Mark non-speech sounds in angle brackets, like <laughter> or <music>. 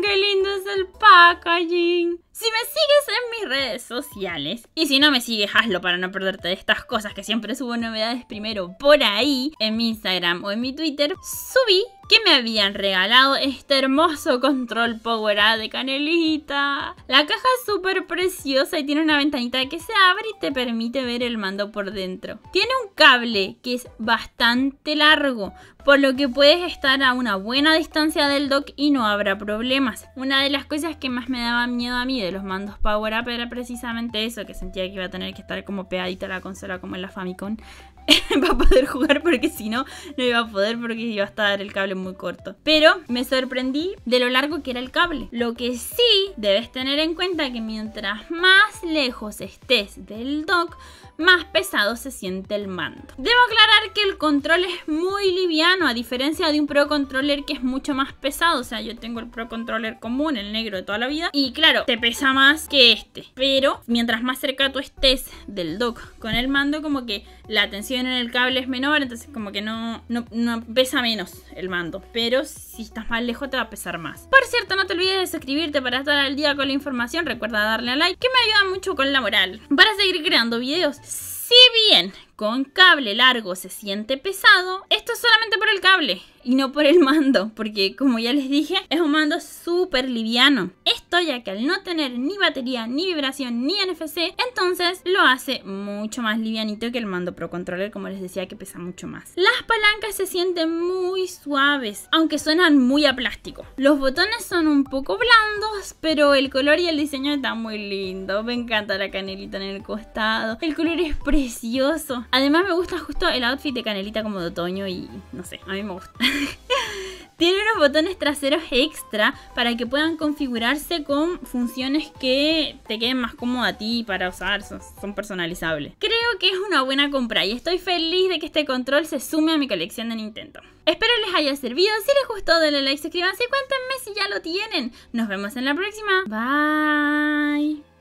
qué lindo es el packaging. Si me sigues en mis redes sociales, y si no me sigues, hazlo para no perderte de estas cosas que siempre subo novedades primero por ahí, en mi Instagram o en mi Twitter, subí que me habían regalado este hermoso control Power A de canelita. La caja es súper preciosa y tiene una ventanita que se abre y te permite ver el mando por dentro. Tiene un cable que es bastante largo, por lo que puedes estar a una buena distancia del dock y no habrá problemas. Una de las cosas que más me daba miedo a mí de los mandos Power Up era precisamente eso, que sentía que iba a tener que estar como pegadita la consola como en la Famicom <laughs> para poder jugar porque si no, no iba a poder porque iba a estar el cable muy corto. Pero me sorprendí de lo largo que era el cable. Lo que sí debes tener en cuenta que mientras más lejos estés del dock, más pesado se siente el mando. Debo aclarar que el control es muy liviano, a diferencia de un Pro Controller que es mucho más pesado. O sea, yo tengo el Pro Controller común, el negro de toda la vida. Y claro, te pesa más que este. Pero mientras más cerca tú estés del dock con el mando, como que la tensión en el cable es menor, entonces como que no, no pesa menos el mando pero si estás más lejos te va a pesar más. Por cierto, no te olvides de suscribirte para estar al día con la información, recuerda darle a like, que me ayuda mucho con la moral, para seguir creando videos. Si bien con cable largo se siente pesado, esto es solamente por el cable y no por el mando, porque como ya les dije, es un mando súper liviano. Esto ya que al no tener ni batería, ni vibración, ni NFC, entonces lo hace mucho más livianito que el mando Pro Controller, como les decía que pesa mucho más. Las palancas se sienten muy suaves, aunque suenan muy a plástico. Los botones son un poco blandos, pero el color y el diseño están muy lindos Me encanta la canelita en el costado. El color es precioso. Además me gusta justo el outfit de Canelita como de otoño y no sé, a mí me gusta. <laughs> Tiene unos botones traseros extra para que puedan configurarse con funciones que te queden más cómodas a ti para usar, son, son, personalizables. Creo que es una buena compra y estoy feliz de que este control se sume a mi colección de Nintendo. Espero les haya servido, si les gustó denle like, suscríbanse y cuéntenme si ya lo tienen. Nos vemos en la próxima. Bye.